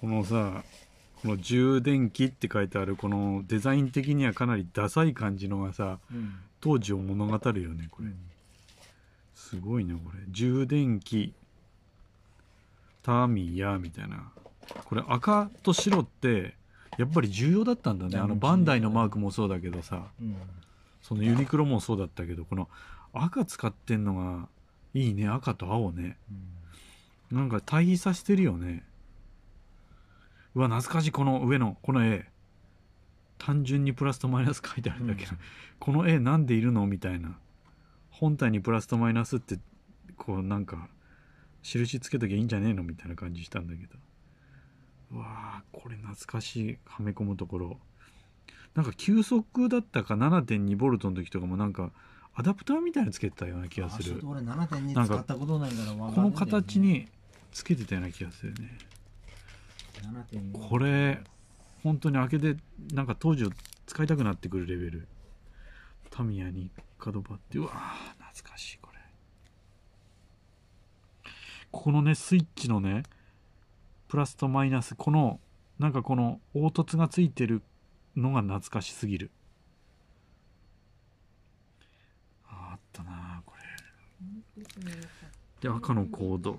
このさこの充電器って書いてあるこのデザイン的にはかなりダサい感じのがさ、うん、当時を物語るよねこれ、うん、すごいねこれ充電器ターミヤみたいなこれ赤と白ってやっぱり重要だったんだねあのバンダイのマークもそうだけどさ、うん、そのユニクロもそうだったけどこの赤使ってんのがいいね赤と青ね、うん、なんか対比させてるよねうわ懐かしいこの上のこの絵単純にプラスとマイナス書いてあるんだけど、うん、この絵なんでいるのみたいな本体にプラスとマイナスってこうなんか印つけときゃいいんじゃねえのみたいな感じしたんだけどうわこれ懐かしいはめ込むところなんか急速だったか7.2ボルトの時とかもなんかアダプターみたいにつけてたような気がする俺7.2使ったことないからこの形につけてたような気がするねこれ本当に開けてなんか当時を使いたくなってくるレベルタミヤに角張ってうわ懐かしいこれここのねスイッチのねプラスとマイナスこのなんかこの凹凸がついてるのが懐かしすぎるああったなこれで赤のコード